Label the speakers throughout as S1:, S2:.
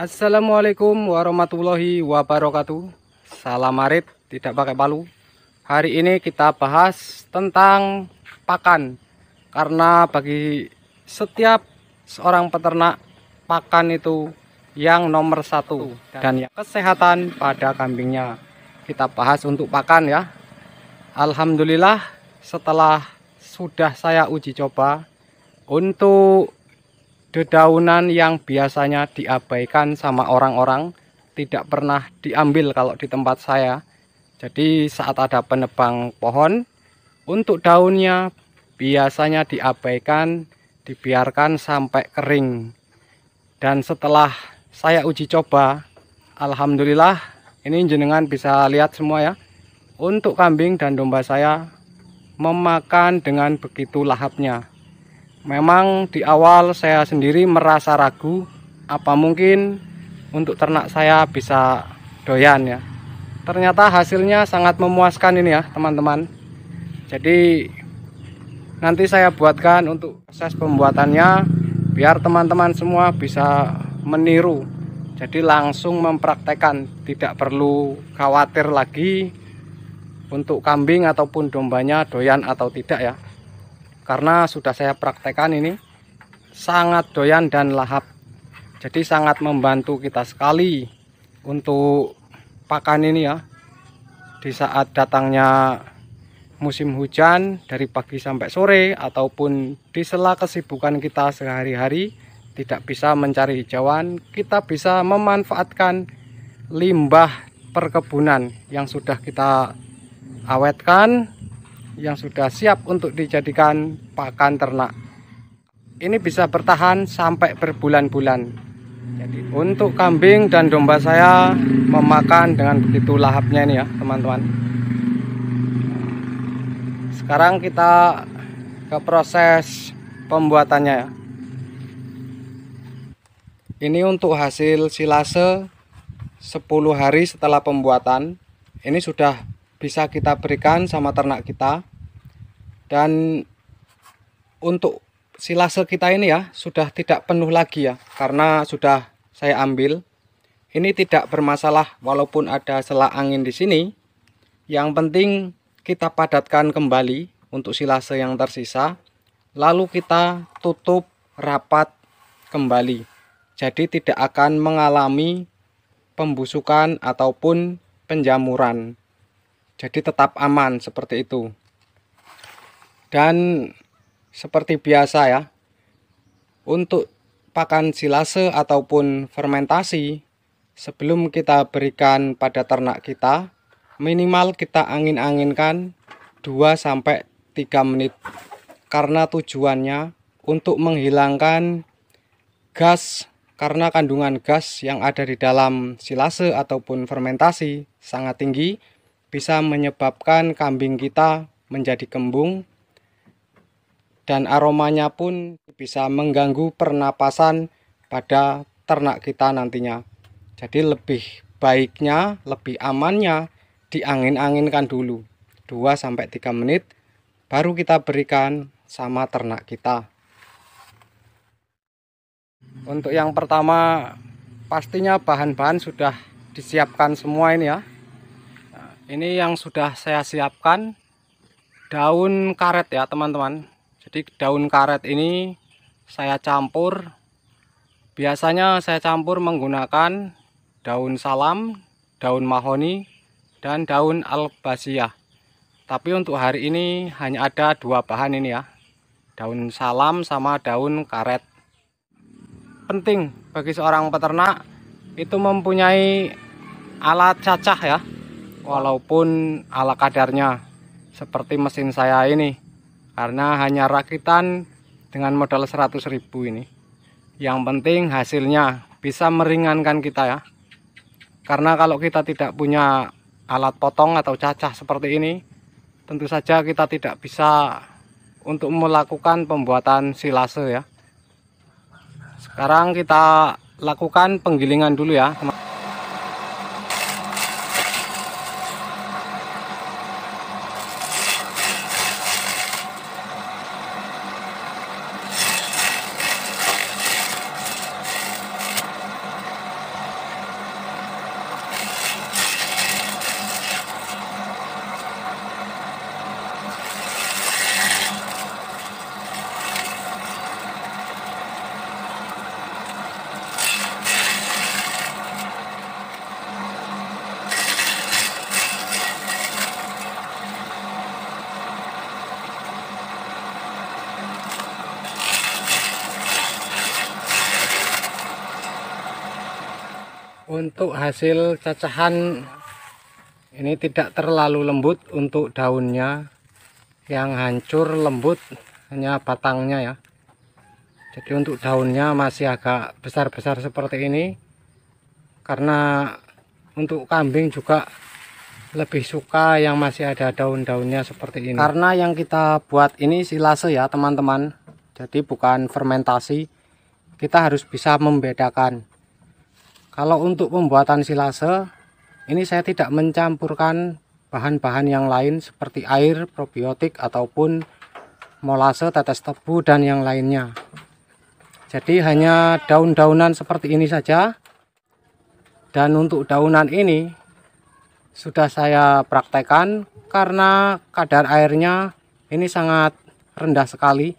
S1: Assalamualaikum warahmatullahi wabarakatuh Salam marit, tidak pakai palu Hari ini kita bahas tentang pakan Karena bagi setiap seorang peternak Pakan itu yang nomor satu Dan yang kesehatan pada kambingnya Kita bahas untuk pakan ya Alhamdulillah setelah sudah saya uji coba Untuk Dedaunan yang biasanya diabaikan sama orang-orang tidak pernah diambil kalau di tempat saya. Jadi saat ada penebang pohon, untuk daunnya biasanya diabaikan, dibiarkan sampai kering. Dan setelah saya uji coba, Alhamdulillah ini jenengan bisa lihat semua ya. Untuk kambing dan domba saya memakan dengan begitu lahapnya memang di awal saya sendiri merasa ragu apa mungkin untuk ternak saya bisa doyan ya ternyata hasilnya sangat memuaskan ini ya teman-teman jadi nanti saya buatkan untuk proses pembuatannya biar teman-teman semua bisa meniru jadi langsung mempraktekkan tidak perlu khawatir lagi untuk kambing ataupun dombanya doyan atau tidak ya karena sudah saya praktekkan ini sangat doyan dan lahap jadi sangat membantu kita sekali untuk pakan ini ya di saat datangnya musim hujan dari pagi sampai sore ataupun di sela kesibukan kita sehari-hari tidak bisa mencari hijauan kita bisa memanfaatkan limbah perkebunan yang sudah kita awetkan yang sudah siap untuk dijadikan pakan ternak. Ini bisa bertahan sampai berbulan-bulan. Jadi untuk kambing dan domba saya memakan dengan begitu lahapnya ini ya teman-teman. Sekarang kita ke proses pembuatannya ya. Ini untuk hasil silase 10 hari setelah pembuatan. Ini sudah bisa kita berikan sama ternak kita dan untuk silase kita ini ya sudah tidak penuh lagi ya karena sudah saya ambil ini tidak bermasalah walaupun ada selak angin di sini yang penting kita padatkan kembali untuk silase yang tersisa lalu kita tutup rapat kembali jadi tidak akan mengalami pembusukan ataupun penjamuran jadi tetap aman seperti itu dan seperti biasa ya untuk pakan silase ataupun fermentasi sebelum kita berikan pada ternak kita minimal kita angin-anginkan 2 3 menit karena tujuannya untuk menghilangkan gas karena kandungan gas yang ada di dalam silase ataupun fermentasi sangat tinggi bisa menyebabkan kambing kita menjadi kembung dan aromanya pun bisa mengganggu pernapasan pada ternak kita nantinya. Jadi lebih baiknya, lebih amannya diangin-anginkan dulu 2 sampai 3 menit baru kita berikan sama ternak kita. Untuk yang pertama pastinya bahan-bahan sudah disiapkan semua ini ya. Ini yang sudah saya siapkan daun karet ya teman-teman jadi daun karet ini saya campur biasanya saya campur menggunakan daun salam daun mahoni dan daun albasia tapi untuk hari ini hanya ada dua bahan ini ya daun salam sama daun karet penting bagi seorang peternak itu mempunyai alat cacah ya walaupun ala kadarnya seperti mesin saya ini karena hanya rakitan dengan modal 100.000 ini yang penting hasilnya bisa meringankan kita ya karena kalau kita tidak punya alat potong atau cacah seperti ini tentu saja kita tidak bisa untuk melakukan pembuatan silase ya sekarang kita lakukan penggilingan dulu ya teman untuk hasil cacahan ini tidak terlalu lembut untuk daunnya yang hancur lembut hanya batangnya ya jadi untuk daunnya masih agak besar-besar seperti ini karena untuk kambing juga lebih suka yang masih ada daun-daunnya seperti ini karena yang kita buat ini silase ya teman-teman jadi bukan fermentasi kita harus bisa membedakan kalau untuk pembuatan silase, ini saya tidak mencampurkan bahan-bahan yang lain seperti air, probiotik, ataupun molase, tetes tebu, dan yang lainnya. Jadi hanya daun-daunan seperti ini saja. Dan untuk daunan ini sudah saya praktekkan karena kadar airnya ini sangat rendah sekali.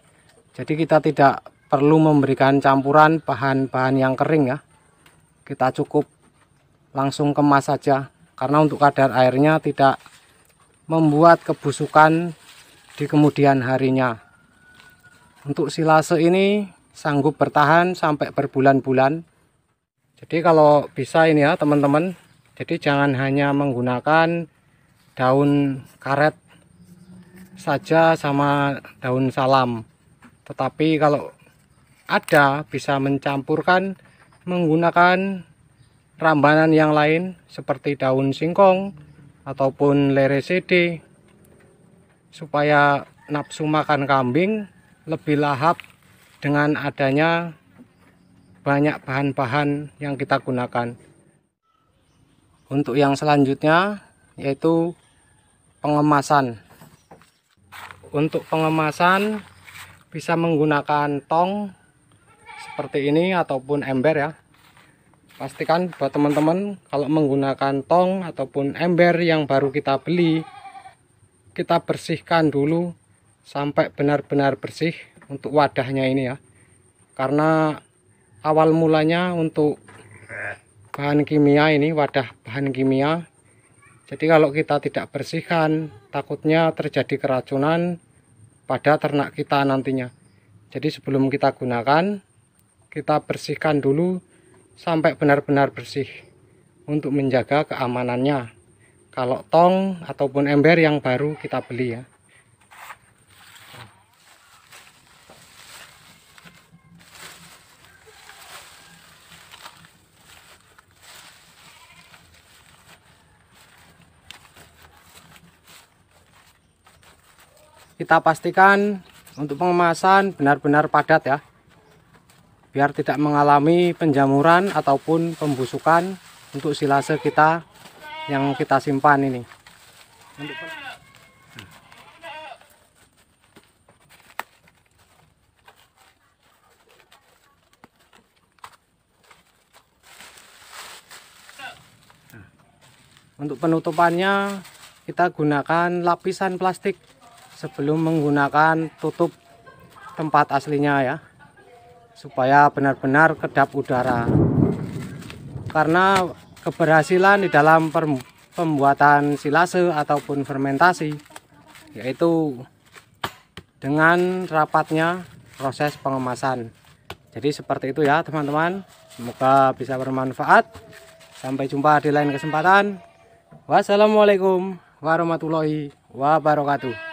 S1: Jadi kita tidak perlu memberikan campuran bahan-bahan yang kering ya kita cukup langsung kemas saja karena untuk kadar airnya tidak membuat kebusukan di kemudian harinya untuk silase ini sanggup bertahan sampai berbulan-bulan jadi kalau bisa ini ya teman-teman jadi jangan hanya menggunakan daun karet saja sama daun salam tetapi kalau ada bisa mencampurkan menggunakan rambanan yang lain seperti daun singkong ataupun lere CD supaya nafsu makan kambing lebih lahap dengan adanya banyak bahan-bahan yang kita gunakan untuk yang selanjutnya yaitu pengemasan untuk pengemasan bisa menggunakan tong seperti ini ataupun ember ya pastikan buat teman-teman kalau menggunakan tong ataupun ember yang baru kita beli kita bersihkan dulu sampai benar-benar bersih untuk wadahnya ini ya karena awal mulanya untuk bahan kimia ini wadah bahan kimia jadi kalau kita tidak bersihkan takutnya terjadi keracunan pada ternak kita nantinya jadi sebelum kita gunakan kita bersihkan dulu sampai benar-benar bersih untuk menjaga keamanannya kalau tong ataupun ember yang baru kita beli ya kita pastikan untuk pengemasan benar-benar padat ya biar tidak mengalami penjamuran ataupun pembusukan untuk silase kita yang kita simpan ini. Untuk penutupannya kita gunakan lapisan plastik sebelum menggunakan tutup tempat aslinya ya supaya benar-benar kedap udara karena keberhasilan di dalam pembuatan silase ataupun fermentasi yaitu dengan rapatnya proses pengemasan jadi seperti itu ya teman-teman semoga bisa bermanfaat sampai jumpa di lain kesempatan wassalamualaikum warahmatullahi wabarakatuh